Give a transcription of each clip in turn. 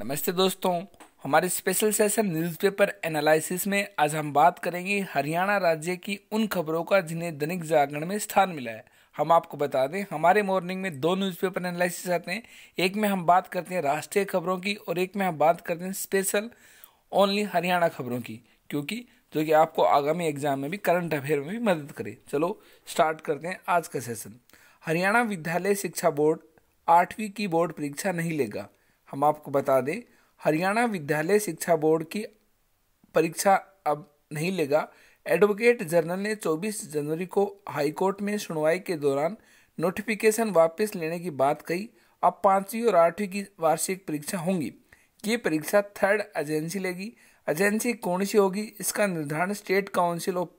नमस्ते दोस्तों हमारे स्पेशल सेशन न्यूज़पेपर एनालिसिस में आज हम बात करेंगे हरियाणा राज्य की उन खबरों का जिन्हें दैनिक जागरण में स्थान मिला है हम आपको बता दें हमारे मॉर्निंग में दो न्यूज़पेपर एनालिसिस आते हैं एक में हम बात करते हैं राष्ट्रीय खबरों की और एक में हम बात करते हैं स्पेशल ओनली हरियाणा खबरों की क्योंकि जो कि आपको आगामी एग्जाम में भी करंट अफेयर में भी मदद करे चलो स्टार्ट करते हैं आज का सेशन हरियाणा विद्यालय शिक्षा बोर्ड आठवीं की बोर्ड परीक्षा नहीं लेगा हम आपको बता दें हरियाणा विद्यालय शिक्षा बोर्ड की परीक्षा अब नहीं लेगा एडवोकेट जनरल ने 24 जनवरी को हाईकोर्ट में सुनवाई के दौरान नोटिफिकेशन वापस लेने की बात कही अब पाँचवीं और आठवीं की वार्षिक परीक्षा होंगी ये परीक्षा थर्ड एजेंसी लेगी एजेंसी कौन सी होगी इसका निर्धारण State Council of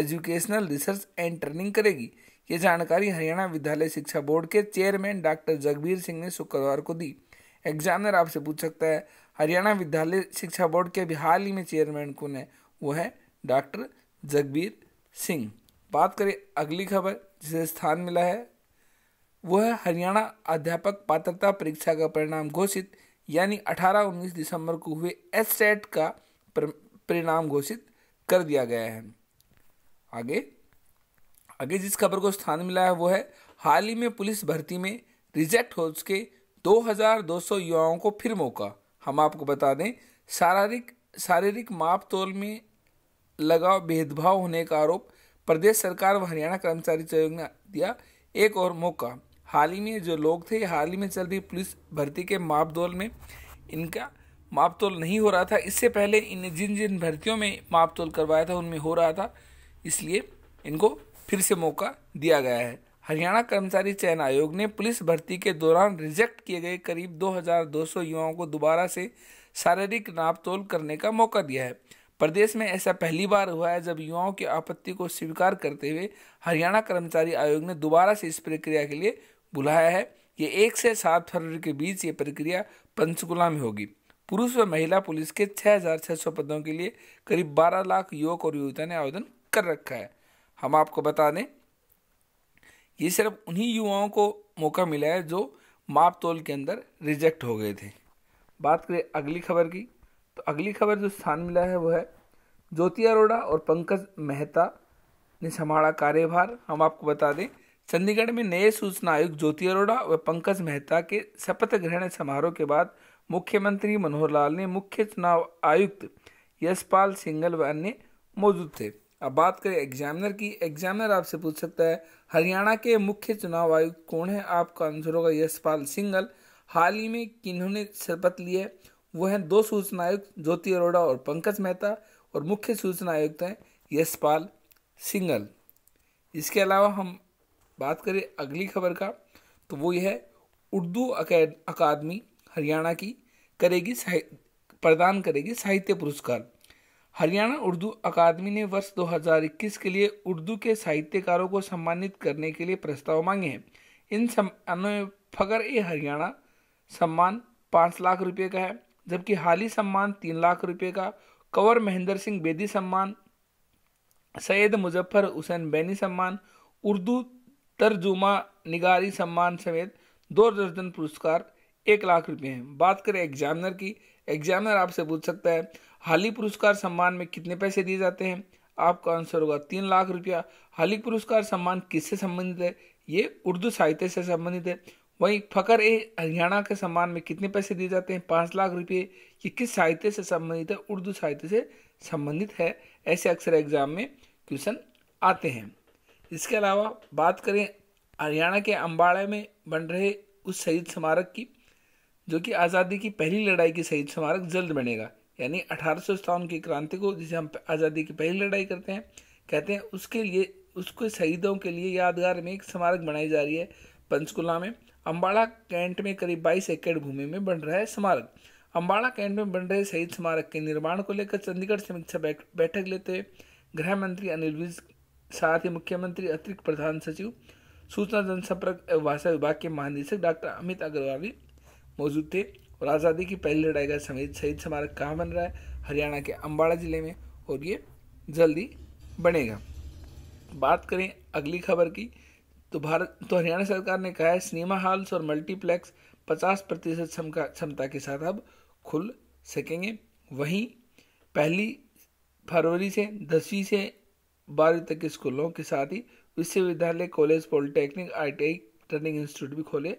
Educational Research and Training करेगी ये जानकारी हरियाणा विद्यालय शिक्षा बोर्ड के चेयरमैन डॉक्टर जगबीर सिंह ने शुक्रवार को दी एग्जामिनर आपसे पूछ सकता है हरियाणा विद्यालय शिक्षा बोर्ड के अभी हाल ही में चेयरमैन कौन है वो है डॉक्टर जगबीर सिंह बात करें अगली खबर जिसे स्थान मिला है वो है हरियाणा अध्यापक पात्रता परीक्षा का परिणाम घोषित यानी 18-19 दिसंबर को हुए एस सेट e का परिणाम घोषित कर दिया गया है आगे आगे जिस खबर को स्थान मिला है वो है हाल ही में पुलिस भर्ती में रिजेक्ट हो चुके 2200 युवाओं को फिर मौका हम आपको बता दें शारीरिक शारीरिक माप तोल में लगा भेदभाव होने का आरोप प्रदेश सरकार व हरियाणा कर्मचारी चयन ने दिया एक और मौका हाल ही में जो लोग थे हाल ही में चल रही पुलिस भर्ती के मापदोल में इनका मापतोल नहीं हो रहा था इससे पहले इन जिन जिन भर्तियों में मापतोल करवाया था उनमें हो रहा था इसलिए इनको फिर से मौका दिया गया है हरियाणा कर्मचारी चयन आयोग ने पुलिस भर्ती के दौरान रिजेक्ट किए गए करीब 2,200 युवाओं को दोबारा से शारीरिक नापतोल करने का मौका दिया है प्रदेश में ऐसा पहली बार हुआ है जब युवाओं की आपत्ति को स्वीकार करते हुए हरियाणा कर्मचारी आयोग ने दोबारा से इस प्रक्रिया के लिए बुलाया है ये एक से सात फरवरी के बीच ये प्रक्रिया पंचकुला में होगी पुरुष व महिला पुलिस के 6,600 पदों के लिए करीब 12 लाख युवक और युवता ने आवेदन कर रखा है हम आपको बता दें ये सिर्फ उन्हीं युवाओं को मौका मिला है जो माप तोल के अंदर रिजेक्ट हो गए थे बात करें अगली खबर की तो अगली खबर जो स्थान मिला है वो है ज्योति अरोड़ा और पंकज मेहता ने संभाला कार्यभार हम आपको बता दें चंडीगढ़ में नए सूचना आयुक्त ज्योति अरोड़ा व पंकज मेहता के शपथ ग्रहण समारोह के बाद मुख्यमंत्री मनोहर लाल ने मुख्य चुनाव आयुक्त यशपाल सिंगल व अन्य मौजूद थे अब बात करें एग्जामिनर की एग्जामिनर आपसे पूछ सकता है हरियाणा के मुख्य चुनाव आयुक्त कौन है आपका आंसर होगा यशपाल सिंगल हाल ही में किन्होंने शपथ ली है वो हैं दो सूचना आयुक्त ज्योति अरोड़ा और पंकज मेहता और मुख्य सूचना आयुक्त हैं यशपाल सिंगल इसके अलावा हम बात करें अगली खबर का तो वो यह उर्दू अकादमी हरियाणा की करेगी प्रदान करेगी साहित्य पुरस्कार हरियाणा उर्दू अकादमी ने वर्ष 2021 के लिए उर्दू के साहित्यकारों को सम्मानित करने के लिए प्रस्ताव मांगे हैं इन सम्मानों में फकर ए हरियाणा सम्मान पाँच लाख रुपये का है जबकि हाली सम्मान तीन लाख रुपये का कंवर महेंद्र सिंह बेदी सम्मान सैयद मुजफ्फर हुसैन बैनी सम्मान उर्दू तर्जुमा निगारी सम्मान समेत दो दर्जन पुरस्कार एक लाख रुपये हैं बात करें एग्जामिनर की एग्जामिनर आपसे पूछ सकता है हाली पुरस्कार सम्मान में कितने पैसे दिए जाते हैं आपका आंसर होगा तीन लाख रुपया हाली पुरस्कार सम्मान किससे संबंधित है ये उर्दू साहित्य से संबंधित है वहीं फकर ए हरियाणा के सम्मान में कितने पैसे दिए जाते हैं पाँच लाख रुपये ये किस साहित्य से संबंधित है उर्दू साहित्य से संबंधित है ऐसे अक्सर एग्जाम में क्वेश्चन आते हैं इसके अलावा बात करें हरियाणा के अम्बाड़ा में बन रहे उस शहीद स्मारक की जो कि आज़ादी की पहली लड़ाई की शहीद स्मारक जल्द बनेगा यानी अठारह की क्रांति को जिसे हम आज़ादी की पहली लड़ाई करते हैं कहते हैं उसके लिए उसको शहीदों के लिए यादगार में एक स्मारक बनाई जा रही है पंचकुला में अम्बाड़ा कैंट में करीब 22 एकड़ भूमि में बन रहा है स्मारक अम्बाड़ा कैंट में बन रहे शहीद स्मारक के निर्माण को लेकर चंडीगढ़ समीक्षा बैठक लेते हुए गृह मंत्री अनिल विज साथ ही मुख्यमंत्री अतिरिक्त प्रधान सचिव सूचना जनसंपर्क एवं भाषा विभाग के महानिदेशक डॉक्टर अमित अग्रवाल भी मौजूद थे और आज़ादी की पहली लड़ाई का समेत शहीद स्मारक कहाँ बन रहा है हरियाणा के अम्बाड़ा ज़िले में और ये जल्दी बनेगा बात करें अगली खबर की तो भारत तो हरियाणा सरकार ने कहा है सिनेमा हॉल्स और मल्टीप्लेक्स 50 प्रतिशत क्षमता के साथ अब खुल सकेंगे वहीं पहली फरवरी से दसवीं से बारहवीं तक के स्कूलों के साथ ही विश्वविद्यालय college polytechnic I T I training institute भी खोले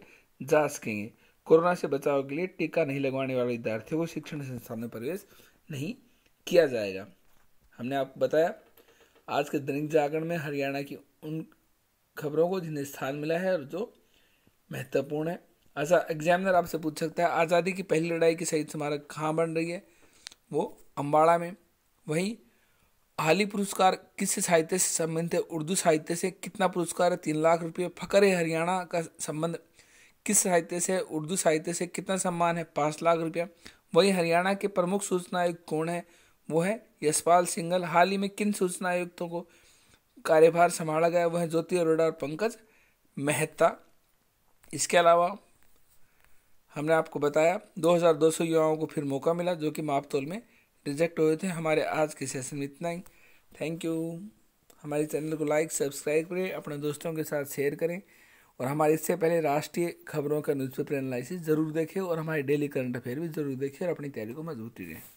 जा सकेंगे कोरोना से बचाव के लिए टीका नहीं लगवाने वाले विद्यार्थियों को शिक्षण संस्थान में प्रवेश नहीं किया जाएगा हमने आपको बताया आज के दैनिक जागरण में हरियाणा की उन खबरों को जिन्हें स्थान मिला है और जो महत्वपूर्ण है ऐसा एग्जामिनर आपसे पूछ सकता है आज़ादी की पहली लड़ाई की शहीद स्मारक कहाँ बन रही है वो अम्बाड़ा में वहीं हाली पुरस्कार किस साहित्य से संबंधित है उर्दू साहित्य से कितना पुरस्कार है तीन लाख रुपये फकर हरियाणा का संबंध किस साहित्य से उर्दू साहित्य से कितना सम्मान है पाँच लाख रुपया वही हरियाणा के प्रमुख सूचना आयुक्त कौन है वो है यशपाल सिंगल हाल ही में किन सूचना आयुक्तों को कार्यभार संभाला गया वह ज्योति अरोड़ा और पंकज मेहता इसके अलावा हमने आपको बताया 2200 युवाओं को फिर मौका मिला जो कि मापतोल में रिजेक्ट हुए थे हमारे आज के सेशन में इतना ही थैंक यू हमारे चैनल को लाइक सब्सक्राइब करें अपने दोस्तों के साथ शेयर करें और हमारे इससे पहले राष्ट्रीय खबरों का न्यूज़पेपर एनालिसिस ज़रूर देखें और हमारे डेली करंट अफेयर भी ज़रूर देखें और अपनी तैयारी को मजबूती दें